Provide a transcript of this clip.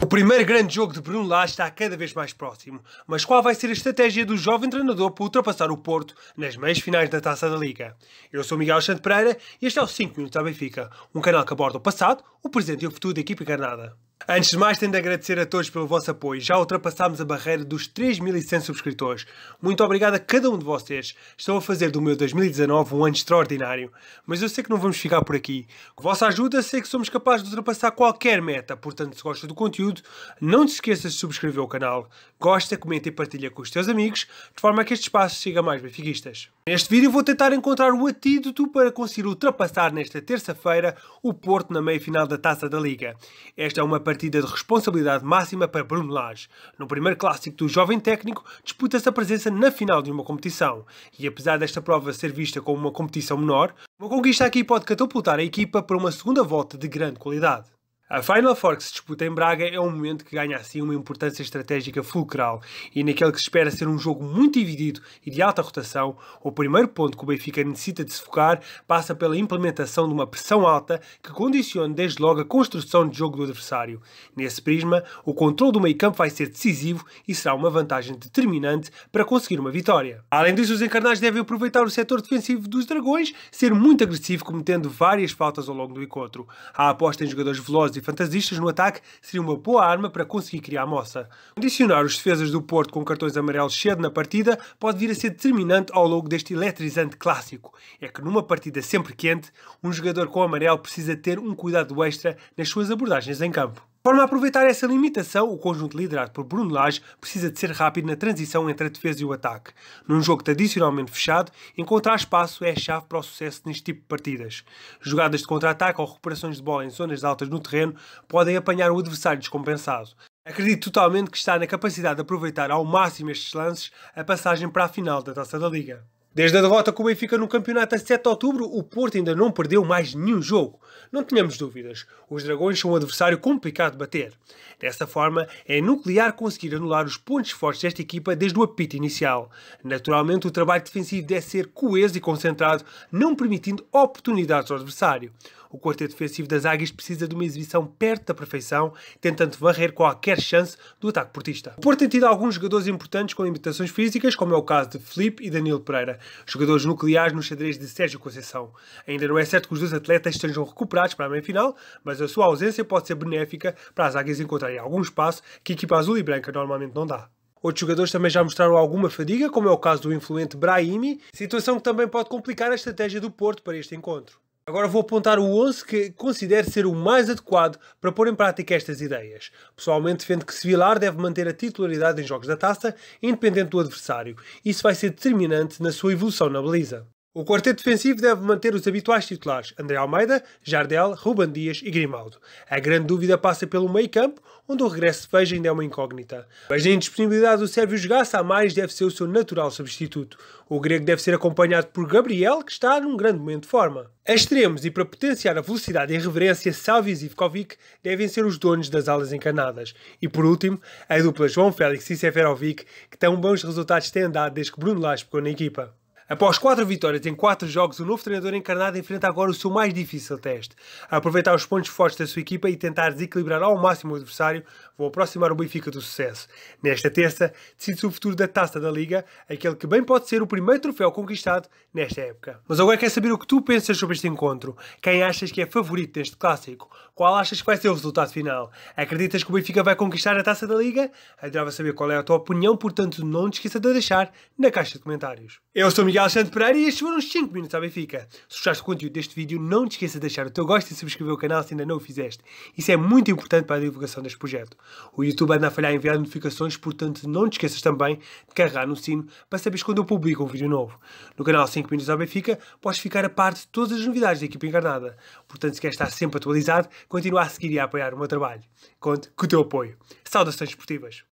O primeiro grande jogo de Bruno Lage está cada vez mais próximo, mas qual vai ser a estratégia do jovem treinador para ultrapassar o Porto nas meias finais da Taça da Liga? Eu sou Miguel Santo Pereira e este é o 5 Minutos da Benfica, um canal que aborda o passado, o presente e o futuro da equipe encarnada. Antes de mais, tenho de agradecer a todos pelo vosso apoio. Já ultrapassámos a barreira dos 3.100 subscritores. Muito obrigado a cada um de vocês. Estão a fazer do meu 2019 um ano extraordinário. Mas eu sei que não vamos ficar por aqui. Com vossa ajuda, sei que somos capazes de ultrapassar qualquer meta. Portanto, se gosta do conteúdo, não te esqueças de subscrever o canal. Gosta, comenta e partilha com os teus amigos, de forma a que este espaço siga mais benfiquistas. Neste vídeo vou tentar encontrar o atídoto para conseguir ultrapassar nesta terça-feira o Porto na meia-final da Taça da Liga. Esta é uma partida partida de responsabilidade máxima para Bruno Lage. No primeiro clássico do jovem técnico, disputa-se a presença na final de uma competição. E apesar desta prova ser vista como uma competição menor, uma conquista aqui pode catapultar a equipa para uma segunda volta de grande qualidade. A Final Four que se disputa em Braga é um momento que ganha assim uma importância estratégica fulcral e naquele que se espera ser um jogo muito dividido e de alta rotação, o primeiro ponto que o Benfica necessita de se focar passa pela implementação de uma pressão alta que condicione desde logo a construção de jogo do adversário. Nesse prisma, o controle do meio-campo vai ser decisivo e será uma vantagem determinante para conseguir uma vitória. Além disso, os encarnados devem aproveitar o setor defensivo dos Dragões, ser muito agressivo cometendo várias faltas ao longo do encontro. A aposta em jogadores velozes e fantasistas no ataque seria uma boa arma para conseguir criar moça. Condicionar os defesas do Porto com cartões amarelos cedo na partida pode vir a ser determinante ao longo deste eletrizante clássico. É que numa partida sempre quente, um jogador com amarelo precisa ter um cuidado extra nas suas abordagens em campo forma a aproveitar essa limitação, o conjunto liderado por Bruno Lage precisa de ser rápido na transição entre a defesa e o ataque. Num jogo tradicionalmente fechado, encontrar espaço é a chave para o sucesso neste tipo de partidas. Jogadas de contra-ataque ou recuperações de bola em zonas altas no terreno podem apanhar o adversário descompensado. Acredito totalmente que está na capacidade de aproveitar ao máximo estes lances a passagem para a final da Taça da Liga. Desde a derrota com o Benfica no campeonato a 7 de outubro, o Porto ainda não perdeu mais nenhum jogo. Não tenhamos dúvidas, os dragões são um adversário complicado de bater. Dessa forma, é nuclear conseguir anular os pontos fortes desta equipa desde o apito inicial. Naturalmente, o trabalho defensivo deve ser coeso e concentrado, não permitindo oportunidades ao adversário. O quarteto defensivo das Águias precisa de uma exibição perto da perfeição, tentando varrer qualquer chance do ataque portista. O Porto tem tido alguns jogadores importantes com limitações físicas, como é o caso de Felipe e Danilo Pereira, jogadores nucleares no xadrez de Sérgio Conceição. Ainda não é certo que os dois atletas estejam recuperados para a meia-final, mas a sua ausência pode ser benéfica para as águias encontrarem algum espaço que a equipa azul e branca normalmente não dá. Outros jogadores também já mostraram alguma fadiga, como é o caso do influente Brahimi, situação que também pode complicar a estratégia do Porto para este encontro. Agora vou apontar o 11 que considero ser o mais adequado para pôr em prática estas ideias. Pessoalmente defendo que Sevilar deve manter a titularidade em jogos da taça, independente do adversário. Isso vai ser determinante na sua evolução na baliza. O quarteto defensivo deve manter os habituais titulares André Almeida, Jardel, Ruban Dias e Grimaldo. A grande dúvida passa pelo meio campo, onde o regresso de Veja ainda é uma incógnita. Mas a indisponibilidade do Sérvio jogar a mais deve ser o seu natural substituto. O grego deve ser acompanhado por Gabriel, que está num grande momento de forma. A extremos e para potenciar a velocidade e reverência, Salvi e Zivkovic devem ser os donos das alas encanadas. E por último, a dupla João Félix e Seferovic, que tão bons resultados têm dado desde que Bruno Lage pegou na equipa. Após quatro vitórias em quatro jogos, o novo treinador encarnado enfrenta agora o seu mais difícil teste. A aproveitar os pontos fortes da sua equipa e tentar desequilibrar ao máximo o adversário, vou aproximar o Benfica do sucesso. Nesta terça, decide-se o futuro da Taça da Liga, aquele que bem pode ser o primeiro troféu conquistado nesta época. Mas agora quero saber o que tu pensas sobre este encontro. Quem achas que é favorito deste clássico? Qual achas que vai ser o resultado final? Acreditas que o Benfica vai conquistar a Taça da Liga? Adorava saber qual é a tua opinião, portanto não te esqueça de deixar na caixa de comentários. Eu sou Miguel Alexandre Pereira e estes foram os 5 minutos à Benfica. Se gostaste do conteúdo deste vídeo, não te esqueça de deixar o teu gosto e subscrever o canal se ainda não o fizeste. Isso é muito importante para a divulgação deste projeto. O YouTube anda a falhar em enviar notificações, portanto não te esqueças também de carregar no sino para saberes quando eu publico um vídeo novo. No canal 5 Minutos à Benfica podes ficar a parte de todas as novidades da equipa encarnada. Portanto, se queres estar sempre atualizado, continua a seguir e a apoiar o meu trabalho. Conte com o teu apoio. Saudações esportivas!